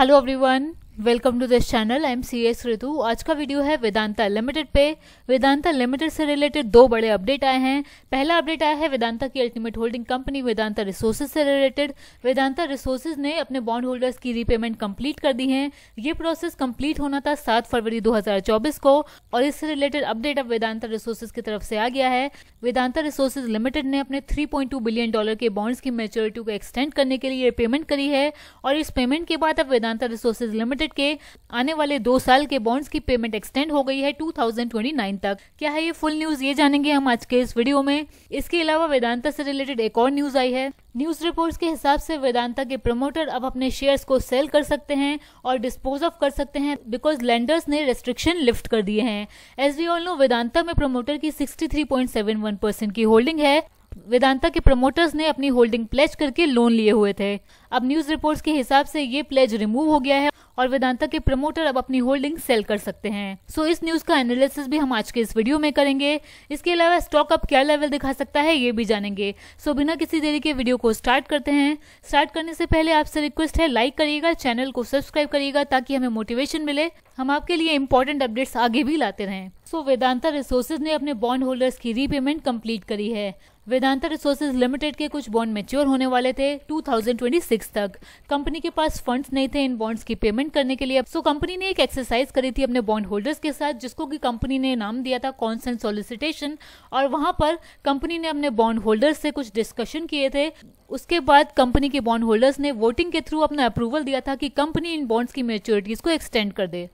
Hello everyone. Welcome to this channel I am C S Ritu आज का video है Vedanta limited पे वेदांता लिमिटेड से रिलेटेड दो बड़े अपडेट आए हैं पहला अपडेट आया है वेदांता की ultimate holding company Vedanta resources से रिलेटेड वेदांता रिसोर्सेज ने अपने बॉन्ड होल्डर्स की रीपेमेंट कंप्लीट कर दी है ये प्रोसेस कंप्लीट होना था सात फरवरी दो को और इससे रिलेटेड अपडेट अब वेदांता रिसोर्सेज की तरफ से आ गया है वेदांता रिसोर्सेज लिमिटेड ने अपने थ्री बिलियन डॉलर के बॉन्ड्स की मेच्योरिटी को एक्सटेंड करने के लिए पेमेंट करी है और इस पेमेंट के बाद अब वेदांता रिसोर्सेज लिमिटेड लिमिटेड के आने वाले दो साल के बॉन्ड्स की पेमेंट एक्सटेंड हो गई है 2029 तक क्या है ये फुल न्यूज ये जानेंगे हम आज के इस वीडियो में इसके अलावा वेदांता से रिलेटेड एक और न्यूज आई है न्यूज रिपोर्ट्स के हिसाब से वेदांता के प्रमोटर अब अपने शेयर्स को सेल कर सकते हैं और डिस्पोज ऑफ कर सकते हैं बिकॉज लैंडर्स ने रेस्ट्रिक्शन लिफ्ट कर दिए हैं as we all know Vedanta में प्रमोटर की 63.71 परसेंट की होल्डिंग है वेदांता के प्रमोटर्स ने अपनी होल्डिंग प्लेज करके लोन लिए हुए थे अब न्यूज रिपोर्ट्स के हिसाब से ये प्लेज रिमूव हो गया है और वेदांता के प्रमोटर अब अपनी होल्डिंग सेल कर सकते हैं सो इस न्यूज का एनालिसिस भी हम आज के इस वीडियो में करेंगे इसके अलावा स्टॉक अब क्या लेवल दिखा सकता है ये भी जानेंगे सो बिना किसी देरी के वीडियो को स्टार्ट करते हैं स्टार्ट करने से पहले आपसे रिक्वेस्ट है लाइक करिएगा चैनल को सब्सक्राइब करिएगा ताकि हमें मोटिवेशन मिले हम आपके लिए इम्पोर्टेंट अपडेट्स आगे भी लाते रहें सो so, वेदांता रिसोर्सेज ने अपने बॉन्ड होल्डर्स की रीपेमेंट कंप्लीट करी है वेदांता रिसोर्सेज लिमिटेड के कुछ बॉन्ड मेच्योर होने वाले थे 2026 तक कंपनी के पास फंड्स नहीं थे इन बॉन्ड्स की पेमेंट करने के लिए सो कंपनी ने एक एक्सरसाइज करी थी अपने बॉन्ड होल्डर्स के साथ जिसको कि कंपनी ने नाम दिया था कॉन्सेंट सोलिसिटेशन और वहां पर कंपनी ने अपने बॉन्ड होल्डर्स से कुछ डिस्कशन किए थे उसके बाद कंपनी के बॉन्ड होल्डर्स ने वोटिंग के थ्रू अपना अप्रूवल दिया था कि कंपनी इन बॉन्ड्स की मेच्योरिटीज को एक्सटेंड कर दे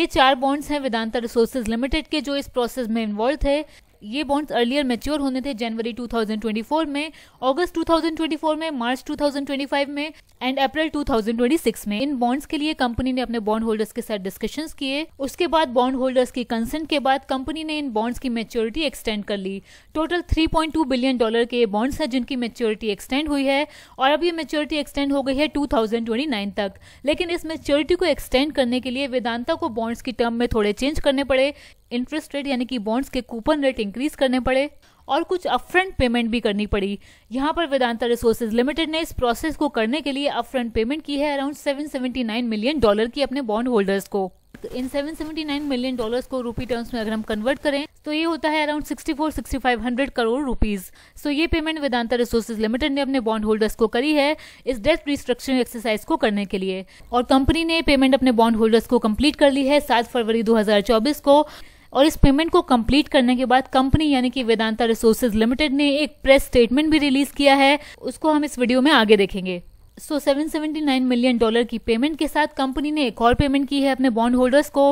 ये चार बॉन्ड्स हैं वेदांता रिसोर्सेज लिमिटेड के जो इस प्रोसेस में इन्वॉल्व थे ये बॉन्ड्स अर्लियर मेच्योर होने थे जनवरी 2024 में अगस्त 2024 में मार्च 2025 में एंड अप्रैल 2026 में इन बॉन्ड्स के लिए कंपनी ने अपने बॉन्ड होल्डर्स के साथ डिस्कशन किए उसके बाद बॉन्ड होल्डर्स की कंसेंट के बाद कंपनी ने इन बॉन्ड्स की मेच्योरिटी एक्सटेंड कर ली टोटल 3.2 बिलियन डॉलर के ये बॉन्ड्स हैं जिनकी मेच्योरिटी एक्सटेंड हुई है और अब ये मेच्योरिटी एक्सटेंड हो गई है टू तक लेकिन इस मेच्योरिटी को एक्सटेंड करने के लिए वेदांता को बॉन्ड्स की टर्म में थोड़े चेंज करने पड़े इंटरेस्ट रेट यानी कि बॉन्ड्स के कूपन रेट इंक्रीज करने पड़े और कुछ अपफ्रंट पेमेंट भी करनी पड़ी यहाँ पर वेदांता रिसोर्सेज लिमिटेड ने इस प्रोसेस को करने के लिए अपफ्रंट पेमेंट की है अराउंड 779 मिलियन डॉलर की अपने बॉन्ड होल्डर्स को तो इन 779 मिलियन डॉलर्स को रुपी टर्म्स में अगर हम कन्वर्ट करें तो ये होता है अराउंड 64 6500 करोड़ रुपीस सो ये पेमेंट वेदांता रिसोर्सेज लिमिटेड ने अपने बॉन्ड होल्डर्स को करी है इस डेट रिस्ट्रक्चरिंग एक्सरसाइज को करने के लिए और कंपनी ने पेमेंट अपने बॉन्ड होल्डर्स को कंप्लीट कर ली है सात फरवरी दो को और इस पेमेंट को कंप्लीट करने के बाद कंपनी यानी कि वेदांता रिसोर्सेज लिमिटेड ने एक प्रेस स्टेटमेंट भी रिलीज किया है उसको हम इस वीडियो में आगे देखेंगे सो so, 779 मिलियन डॉलर की पेमेंट के साथ कंपनी ने एक और पेमेंट की है अपने बॉन्ड होल्डर्स को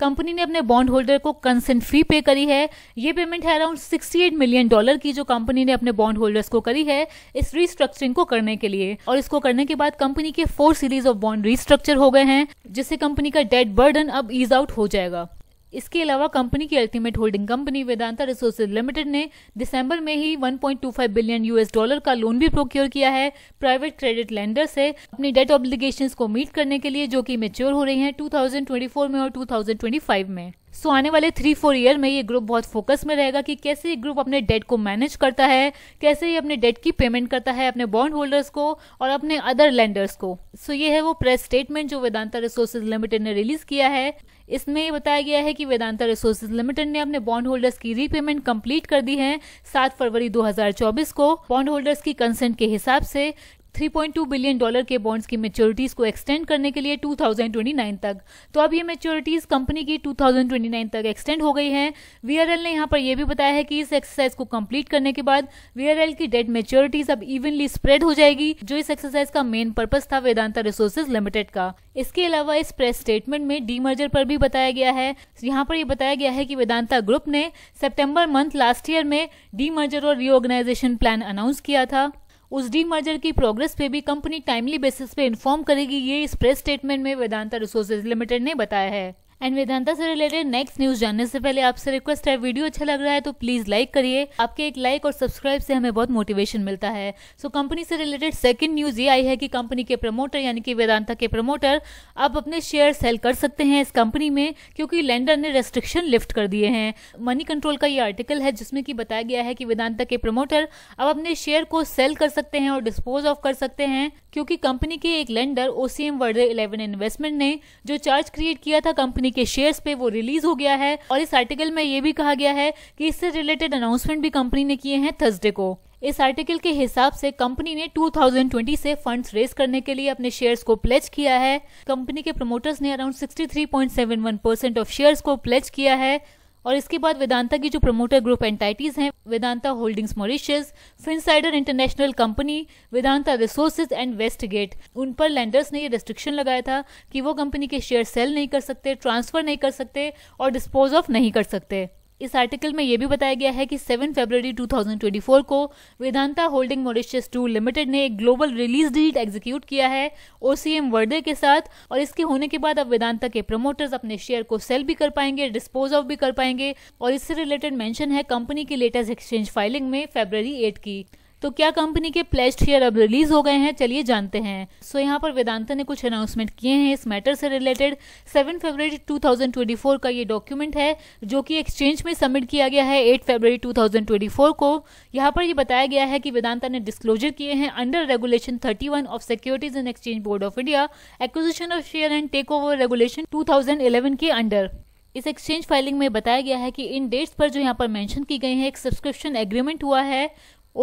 कंपनी ने अपने बॉन्ड होल्डर को कंसेंट फी पे करी है ये पेमेंट है अराउंड 68 मिलियन डॉलर की जो कंपनी ने अपने बॉन्ड होल्डर्स को करी है इस रीस्ट्रक्चरिंग को करने के लिए और इसको करने के बाद कंपनी के four series of bond restructure हो गए हैं जिससे कंपनी का डेट बर्डन अब ईज आउट हो जाएगा इसके अलावा कंपनी की ultimate holding company Vedanta resources limited ने दिसंबर में ही 1.25 बिलियन यूएस डॉलर का लोन भी प्रोक्योर किया है प्राइवेट क्रेडिट लेंडर से अपनी डेट ऑब्लिगेशंस को मीट करने के लिए जो कि मेच्योर हो रही हैं 2024 में और 2025 में सो आने वाले थ्री फोर ईयर में ये ग्रुप बहुत फोकस में रहेगा कि कैसे ये ग्रुप अपने डेट को मैनेज करता है कैसे ये अपने डेट की पेमेंट करता है अपने बॉन्ड होल्डर्स को और अपने अदर लैंडर्स को सो so, ये है वो प्रेस स्टेटमेंट जो वेदांता रिसोर्सेज लिमिटेड ने रिलीज किया है इसमें बताया गया है कि वेदांता रिसोर्सेज लिमिटेड ने अपने बॉन्ड होल्डर्स की रीपेमेंट कंप्लीट कर दी है सात फरवरी 2024 को बॉन्ड होल्डर्स की कंसेंट के हिसाब से 3.2 बिलियन डॉलर के बॉन्ड्स की मेच्योरिटीज को एक्सटेंड करने के लिए 2029 तक तो अब ये मेच्योरिटीज कंपनी की 2029 तक एक्सटेंड हो गई है वीआरएल ने यहाँ पर यह भी बताया है कि इस एक्सरसाइज को कंप्लीट करने के बाद वीआरएल की डेट मेच्योरिटीज अब इवनली स्प्रेड हो जाएगी जो इस एक्सरसाइज का मेन पर्पज था वेदांता रिसोर्सेज लिमिटेड का इसके अलावा इस प्रेस स्टेटमेंट में डी मर्जर पर भी बताया गया है यहाँ पर यह बताया गया है कि वेदांता ग्रुप ने सितंबर मंथ लास्ट ईयर में डी मर्जर और रीऑर्गेनाइजेशन प्लान अनाउंस किया था उस डी मर्जर की प्रोग्रेस पे भी कंपनी टाइमली बेसिस पे इन्फॉर्म करेगी ये इस प्रेस स्टेटमेंट में वेदांता रिसोर्सेज लिमिटेड ने बताया है एंड वेदांता से रिलेटेड नेक्स्ट न्यूज जानने से पहले आपसे रिक्वेस्ट है वीडियो अच्छा लग रहा है तो प्लीज लाइक करिए आपके एक लाइक और सब्सक्राइब से हमें बहुत मोटिवेशन मिलता है सो so, कंपनी से रिलेटेड सेकंड न्यूज ये आई है कि कंपनी के प्रमोटर यानी कि वेदांता के प्रमोटर अब अपने शेयर सेल कर सकते हैं इस कंपनी में क्योंकि लेंडर ने रेस्ट्रिक्शन लिफ्ट कर दिए हैं मनी कंट्रोल का ये आर्टिकल है जिसमें कि बताया गया है कि वेदांता के प्रमोटर अब अपने शेयर को सेल कर सकते हैं और डिस्पोज ऑफ कर सकते हैं क्योंकि कंपनी के एक lender OCM Verde eleven investment ने जो चार्ज क्रिएट किया था कंपनी कंपनी के शेयर्स पे वो रिलीज हो गया है और इस आर्टिकल में ये भी कहा गया है कि इससे रिलेटेड अनाउंसमेंट भी कंपनी ने किए हैं थर्सडे को इस आर्टिकल के हिसाब से कंपनी ने 2020 से फंड्स रेज करने के लिए अपने शेयर्स को प्लेज किया है कंपनी के प्रमोटर्स ने अराउंड 63.71 परसेंट ऑफ शेयर्स को प्लेज किया है और इसके बाद वेदांता की जो प्रमोटर ग्रुप एंटाइटीज हैं Vedanta holdings Mauritius Finsider international company Vedanta resources and West Gate उन पर लैंडर्स ने ये रेस्ट्रिक्शन लगाया था कि वो कंपनी के शेयर सेल नहीं कर सकते ट्रांसफर नहीं कर सकते और डिस्पोज ऑफ नहीं कर सकते इस आर्टिकल में यह भी बताया गया है कि 7 फरवरी 2024 को Vedanta holding Mauritius two limited ने एक ग्लोबल रिलीज डील एग्जीक्यूट किया है ओसीएम वर्डे के साथ और इसके होने के बाद अब वेदांता के प्रमोटर्स अपने शेयर को सेल भी कर पाएंगे डिस्पोज ऑफ भी कर पाएंगे और इससे रिलेटेड मेंशन है कंपनी की लेटेस्ट एक्सचेंज फाइलिंग में फेब्रवरी एट की तो क्या कंपनी के प्लेज शेयर अब रिलीज हो गए हैं चलिए जानते हैं सो so, यहाँ पर वेदांता ने कुछ अनाउंसमेंट किए हैं इस मैटर से रिलेटेड 7 फरवरी 2024 का ये डॉक्यूमेंट है जो कि एक्सचेंज में सबमिट किया गया है 8 फरवरी 2024 को यहाँ पर ये बताया गया है कि वेदांता ने डिस्क्लोजर किए हैं under regulation thirty of securities and exchange board of India acquisition of share and takeover regulation two के अंडर इस एक्सचेंज फाइलिंग में बताया गया है कि इन डेट्स पर जो यहाँ पर मेंशन की गई है एक सब्सक्रिप्शन एग्रीमेंट हुआ है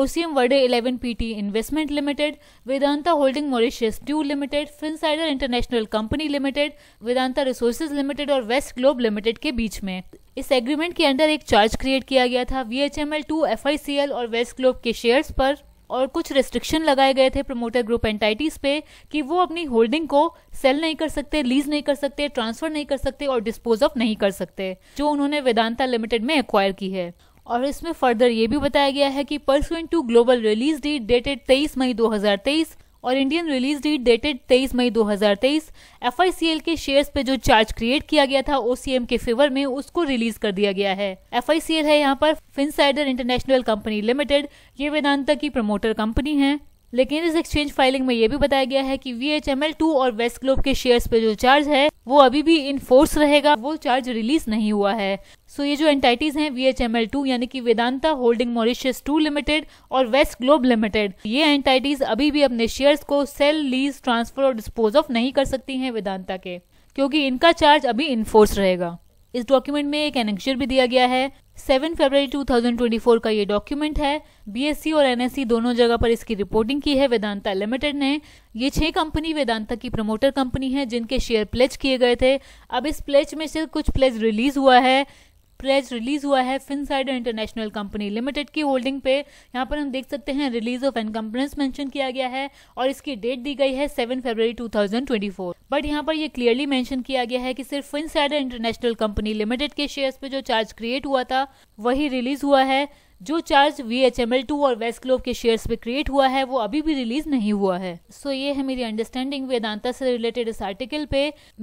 ओसीएम वर्डे 11 PT investment limited Vedanta holding Mauritius two limited Finsider international company limited Vedanta resources limited और वेस्ट ग्लोब लिमिटेड के बीच में इस एग्रीमेंट के अंडर एक चार्ज क्रिएट किया गया था V H M L two F I C L और वेस्ट ग्लोब के शेयर्स पर और कुछ रिस्ट्रिक्शन लगाए गए थे प्रमोटर ग्रुप एंटाइटीज पे कि वो अपनी होल्डिंग को सेल नहीं कर सकते लीज नहीं कर सकते ट्रांसफर नहीं कर सकते और डिस्पोज ऑफ नहीं कर सकते जो उन्होंने वेदांता लिमिटेड में एक्वायर की है और इसमें फर्दर ये भी बताया गया है कि pursuant to global release date dated 23 मई 2023 और इंडियन रिलीज डेट डेटेड 23 मई 2023 एफआईसीएल के शेयर्स पे जो चार्ज क्रिएट किया गया था ओसीएम के फेवर में उसको रिलीज कर दिया गया है एफआईसीएल है यहाँ पर फिनसाइडर इंटरनेशनल कंपनी लिमिटेड ये वेदांता की प्रमोटर कंपनी है लेकिन इस एक्सचेंज फाइलिंग में यह भी बताया गया है कि V H M L two और वेस्ट ग्लोब के शेयर्स पे जो चार्ज है वो अभी भी इन फोर्स रहेगा वो चार्ज रिलीज नहीं हुआ है सो so ये जो एंटाइटीज हैं V H M L two यानी कि Vedanta holding Mauritius two limited और वेस्ट ग्लोब लिमिटेड ये एंटाइटीज अभी भी अपने शेयर्स को सेल लीज ट्रांसफर और डिस्पोज ऑफ नहीं कर सकती है वेदांता के क्योंकि इनका चार्ज अभी इन्फोर्स रहेगा इस डॉक्यूमेंट में एक एनेक्चर भी दिया गया है 7 फरवरी 2024 का ये डॉक्यूमेंट है बीएससी e और एनएससी e दोनों जगह पर इसकी रिपोर्टिंग की है वेदांता लिमिटेड ने ये छह कंपनी वेदांता की प्रमोटर कंपनी है जिनके शेयर प्लेज किए गए थे अब इस प्लेज में से कुछ प्लेज रिलीज हुआ है प्रेस रिलीज हुआ है फिनसाइड इंटरनेशनल कंपनी लिमिटेड की होल्डिंग पे यहाँ पर हम देख सकते हैं रिलीज ऑफ एनकम्पनेंस मेंशन किया गया है और इसकी डेट दी गई है सेवन ट्वेंटी 2024 बट यहाँ पर ये क्लियरली मेंशन किया गया है कि सिर्फ फिनसाइडर इंटरनेशनल कंपनी लिमिटेड के शेयर्स पे जो चार्ज क्रिएट हुआ था वही रिलीज हुआ है जो charge V H M L two और वेस्ट ग्लोब के शेयर्स पे क्रिएट हुआ है वो अभी भी रिलीज नहीं हुआ है सो so, ये है मेरी अंडरस्टैंडिंग वेदांता से रिलेटेड इस आर्टिकल पे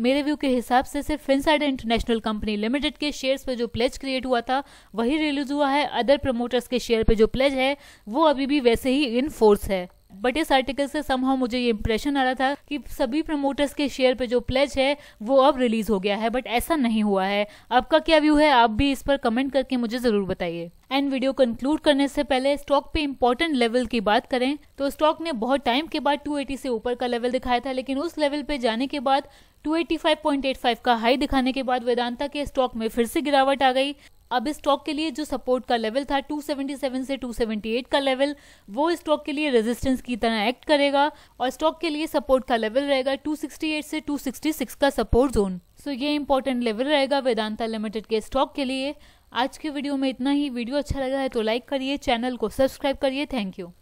मेरे व्यू के हिसाब से सिर्फ फिनसाइड इंटरनेशनल कंपनी लिमिटेड के शेयर्स पे जो प्लेज क्रिएट हुआ था वही रिलीज हुआ है अदर प्रमोटर्स के शेयर पे जो प्लेज है वो अभी भी वैसे ही इन फोर्स है बट इस आर्टिकल से समहा मुझे ये इम्प्रेशन आ रहा था कि सभी प्रमोटर्स के शेयर पे जो प्लेज है वो अब रिलीज हो गया है बट ऐसा नहीं हुआ है आपका क्या व्यू है आप भी इस पर कमेंट करके मुझे जरूर बताइए एंड वीडियो कंक्लूड करने से पहले स्टॉक पे इम्पोर्टेंट लेवल की बात करें तो स्टॉक ने बहुत टाइम के बाद 280 से ऊपर का लेवल दिखाया था लेकिन उस लेवल पे जाने के बाद 285.85 का हाई दिखाने के बाद वेदांता के स्टॉक में फिर से गिरावट आ गई अब इस स्टॉक के लिए जो सपोर्ट का लेवल था 277 से 278 का लेवल वो स्टॉक के लिए रेजिस्टेंस की तरह एक्ट करेगा और स्टॉक के लिए सपोर्ट का लेवल रहेगा 268 से 266 का सपोर्ट जोन सो ये इंपॉर्टेंट लेवल रहेगा वेदांता लिमिटेड के स्टॉक के लिए आज के वीडियो में इतना ही वीडियो अच्छा लगा है तो लाइक करिए चैनल को सब्सक्राइब करिए थैंक यू